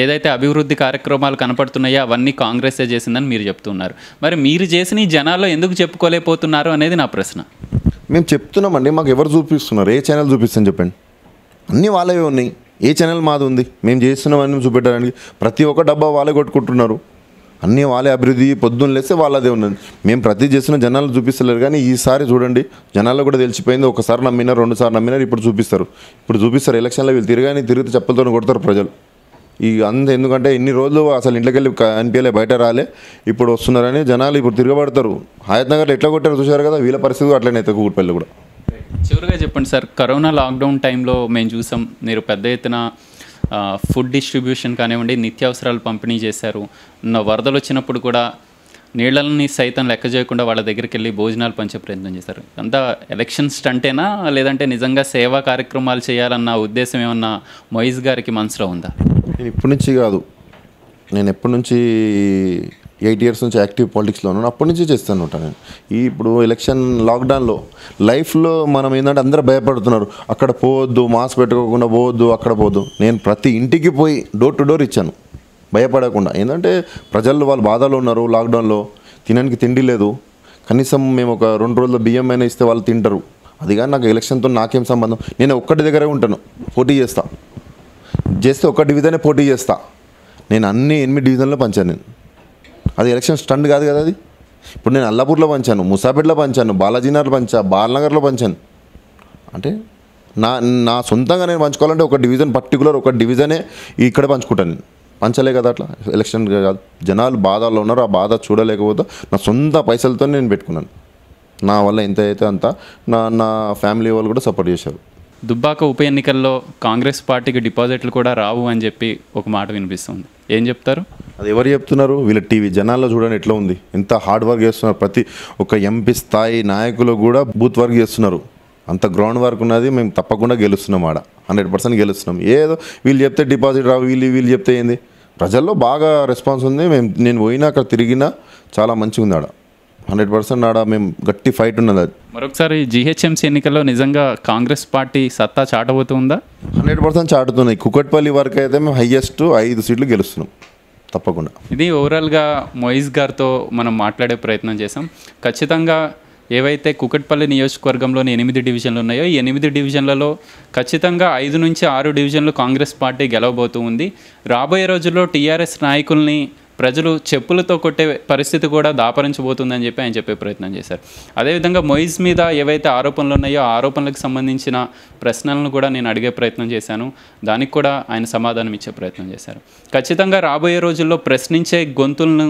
ఏదైతే అభివృద్ధి కార్యక్రమాలు కనపడుతున్నాయో అవన్నీ కాంగ్రెసే చేసిందని మీరు చెప్తున్నారు మరి మీరు చేసిన ఈ జనాల్లో ఎందుకు చెప్పుకోలేకపోతున్నారు అనేది నా ప్రశ్న మేము చెప్తున్నామండి మాకు ఎవరు చూపిస్తున్నారు ఏ ఛానల్ చూపిస్తాను చెప్పండి అన్నీ వాళ్ళవే ఉన్నాయి ఏ ఛానల్ మాది ఉంది మేము చేస్తున్నామని చూపెట్టడానికి ప్రతి ఒక్క డబ్బా వాళ్ళే కొట్టుకుంటున్నారు అన్నీ వాళ్ళే అభివృద్ధి పొద్దున్న లేస్తే వాళ్ళదే ఉన్నది మేము ప్రతి చేసిన జనాలు చూపిస్తలేరు కానీ ఈసారి చూడండి జనాల్లో కూడా తెలిసిపోయింది ఒకసారి నమ్మినారు రెండుసార్లు నమ్మినారు ఇప్పుడు చూపిస్తారు ఇప్పుడు చూపిస్తారు ఎలక్షన్లో వీళ్ళు తిరగాని తిరిగితే చెప్పలతో కొడతారు ప్రజలు ఈ అంత ఎందుకంటే ఇన్ని రోజులు అసలు ఇంట్లోకి వెళ్ళి అనిపించలే బయట రాలే ఇప్పుడు వస్తున్నారని జనాలు ఇప్పుడు తిరగబడతారు హయత్నగర్లో ఎట్లా కొట్టారు చూశారు కదా వీళ్ళ పరిస్థితి అట్లనే అయితే కూడిపల్లి కూడా చివరిగా చెప్పండి సార్ కరోనా లాక్డౌన్ టైంలో మేము చూసాం మీరు పెద్ద ఎత్తున ఫుడ్ డిస్ట్రిబ్యూషన్ కానివ్వండి నిత్యావసరాలు పంపిణీ చేశారు వరదలు వచ్చినప్పుడు కూడా నీళ్ళని సైతం లెక్క చేయకుండా వాళ్ళ దగ్గరికి వెళ్ళి భోజనాలు పంచే ప్రయత్నం చేశారు అంతా ఎలక్షన్ స్టంటేనా లేదంటే నిజంగా సేవా కార్యక్రమాలు చేయాలన్న ఉద్దేశం ఏమన్నా మొయిజ్ గారికి మనసులో ఉందా నేను ఇప్పటి నుంచి కాదు నేను ఎప్పటి నుంచి ఎయిట్ ఇయర్స్ నుంచి యాక్టివ్ పాలిటిక్స్లో ఉన్నాను అప్పటి నుంచి చేస్తాను ఉంటాను నేను ఈ ఇప్పుడు ఎలక్షన్ లాక్డౌన్లో లైఫ్లో మనం ఏంటంటే అందరూ భయపడుతున్నారు అక్కడ పోవద్దు మాస్క్ పెట్టుకోకుండా పోవద్దు అక్కడ పోవద్దు నేను ప్రతి ఇంటికి పోయి డోర్ టు డోర్ ఇచ్చాను భయపడకుండా ఏంటంటే ప్రజల్లో వాళ్ళు బాధలో ఉన్నారు లాక్డౌన్లో తినడానికి తిండి లేదు కనీసం మేము ఒక రెండు రోజుల బియ్యం అయినా ఇస్తే వాళ్ళు తింటారు అది కానీ నాకు ఎలక్షన్తో నాకేం సంబంధం నేను ఒక్కటి దగ్గరే ఉంటాను పోటీ చేస్తా చేస్తే ఒక్క డివిజనే పోటీ చేస్తా నేను అన్ని ఎనిమిది డివిజన్లో పంచాను నేను అది ఎలక్షన్ స్టండ్ కాదు కదా అది ఇప్పుడు నేను అల్లాపూర్లో పంచాను ముసాపేట్లో పంచాను బాలాజీనగర్లో పంచా బాలనగర్లో పంచాను అంటే నా నా సొంతంగా నేను పంచుకోవాలంటే ఒక డివిజన్ పర్టికులర్ ఒక డివిజనే ఇక్కడ పంచుకుంటాను నేను పంచలే కదా అట్లా ఎలక్షన్ జనాలు బాధల్లో ఉన్నారు ఆ బాధ చూడలేకపోతే నా సొంత పైసలతో నేను పెట్టుకున్నాను నా వల్ల ఎంత అయితే అంత నా నా ఫ్యామిలీ వాళ్ళు కూడా సపోర్ట్ చేశారు దుబ్బాక ఉప ఎన్నికల్లో కాంగ్రెస్ పార్టీకి డిపాజిట్లు కూడా రావు అని చెప్పి ఒక మాట వినిపిస్తుంది ఏం చెప్తారు అది ఎవరు చెప్తున్నారు వీళ్ళ టీవీ జనాల్లో చూడండి ఎట్లా ఉంది ఎంత హార్డ్ వర్క్ చేస్తున్నారు ప్రతి ఒక ఎంపీ స్థాయి నాయకులు కూడా బూత్ వర్క్ చేస్తున్నారు అంత గ్రౌండ్ వర్క్ ఉన్నది మేము తప్పకుండా గెలుస్తున్నాం ఆడ హండ్రెడ్ పర్సెంట్ గెలుస్తున్నాం ఏదో వీళ్ళు చెప్తే డిపాజిట్ రావు వీళ్ళు వీళ్ళు చెప్తే ఏంది ప్రజల్లో బాగా రెస్పాన్స్ ఉంది మేము నేను పోయినా అక్కడ తిరిగినా చాలా మంచిగా ఉంది ఆడ హండ్రెడ్ పర్సెంట్ ఆడ మేము గట్టి ఫైట్ ఉన్నది అది మరొకసారి జిహెచ్ఎంసీ ఎన్నికల్లో నిజంగా కాంగ్రెస్ పార్టీ సత్తా చాటబోతుందా హండ్రెడ్ పర్సెంట్ చాటుతున్నాయి కుకట్పల్లి వరకు అయితే మేము హయ్యెస్ట్ ఐదు సీట్లు గెలుస్తున్నాం తప్పకుండా ఇది ఓవరాల్గా మొయిజ్ గారితో మనం మాట్లాడే ప్రయత్నం చేసాం ఖచ్చితంగా ఏవైతే కుకట్పల్లి నియోజకవర్గంలోని ఎనిమిది డివిజన్లు ఉన్నాయో ఈ ఎనిమిది డివిజన్లలో ఖచ్చితంగా ఐదు నుంచి ఆరు డివిజన్లు కాంగ్రెస్ పార్టీ గెలవబోతూ ఉంది రాబోయే రోజుల్లో టీఆర్ఎస్ నాయకుల్ని ప్రజలు చెప్పులతో కొట్టే పరిస్థితి కూడా దాపరించబోతుందని చెప్పి ఆయన చెప్పే ప్రయత్నం చేశారు అదేవిధంగా మొయిజ్ మీద ఏవైతే ఆరోపణలు ఉన్నాయో ఆరోపణలకు సంబంధించిన ప్రశ్నలను కూడా నేను అడిగే ప్రయత్నం చేశాను దానికి కూడా ఆయన సమాధానం ఇచ్చే ప్రయత్నం చేశారు ఖచ్చితంగా రాబోయే రోజుల్లో ప్రశ్నించే గొంతులను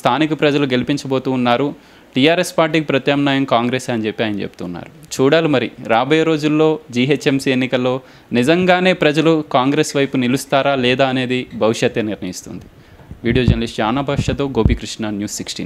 స్థానిక ప్రజలు గెలిపించబోతూ ఉన్నారు టీఆర్ఎస్ పార్టీకి ప్రత్యామ్నాయం కాంగ్రెస్ అని చెప్పి ఆయన చెప్తున్నారు చూడాలి మరి రాబోయే రోజుల్లో జీహెచ్ఎంసీ ఎన్నికల్లో నిజంగానే ప్రజలు కాంగ్రెస్ వైపు నిలుస్తారా లేదా అనేది భవిష్యత్తే నిర్ణయిస్తుంది వీడియో జర్నలిస్ట్ జానా భాషతో గోపీకృష్ణ న్యూస్ సిక్స్టీన్